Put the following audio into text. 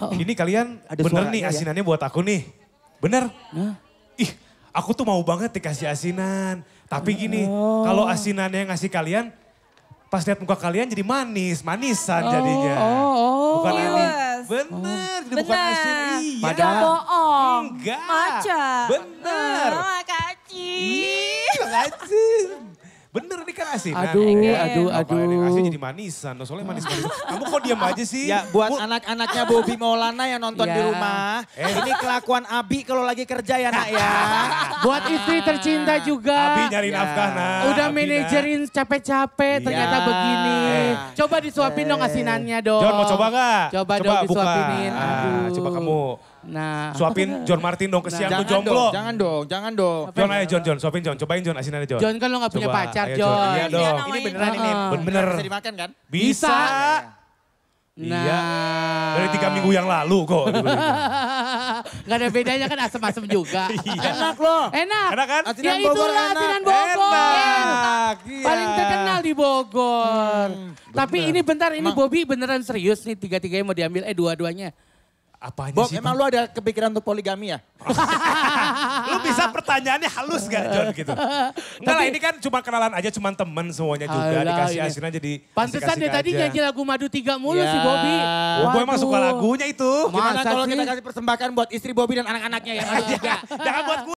oh. ini kalian Ada bener nih ya? asinannya ya? buat aku nih. Bener? Nah. Ih, aku tuh mau banget dikasih asinan. Tapi gini, oh. kalau asinannya yang ngasih kalian, pas lihat muka kalian jadi manis, manisan oh, jadinya. Oh, oh. Bukan yes. Bener, oh. bukan asin. Iya. Padahal bohong. Enggak. Maca. Bener. Oh, Bener dikasih. Aduh, nah, aduh, ya. aduh. Kalau dikasih jadi manisan. Soalnya manis-manis. Kamu kok diam aja sih? Ya buat Bu... anak-anaknya Bobi Maulana yang nonton ya. di iya. rumah. Eh. Ini kelakuan Abi kalau lagi kerja ya nak ya. buat istri tercinta iya. juga. Abi nyari ya. nafkah nak. Udah manajerin capek-capek ternyata begini. Eh. Coba disuapin eh. dong asinannya dong. John mau coba gak? Coba, coba dong disuapinin. Ah, coba kamu Nah. Suapin John Martin dong, kesian nah, lu jomblo. Dong, jangan dong, jangan dong. John ayo John, John, suapin John, cobain John, aja John. John kan lu gak punya Coba, pacar ayo, John. John. Iya dong. Ini beneran ini. Bener. Bisa dimakan kan? Bisa. Iya. Nah. Iya. Dari tiga minggu yang lalu kok. Gak ada bedanya kan asem-asem juga. Iya. enak loh. Enak. Enak kan? Asinan ya Bogor itulah enak. asinan Bogor. Enak. Iya. Paling terkenal di Bogor. Hmm, Tapi ini bentar, ini Bobby beneran serius nih tiga-tiganya mau diambil. Eh dua-duanya. Apanya Bob, sih, emang lu ada kepikiran untuk poligami ya? lu bisa pertanyaannya halus gak John gitu? Nah ini kan cuma kenalan aja, cuma temen semuanya juga. Alah, dikasih ini. jadi Pantesan dia tadi nyanyi lagu Madu Tiga mulu ya. si Bobby. Oh, gue emang suka lagunya itu. Gimana kalau kita kasih persembahkan buat istri Bobby dan anak-anaknya ya? Iya, jangan buat gue.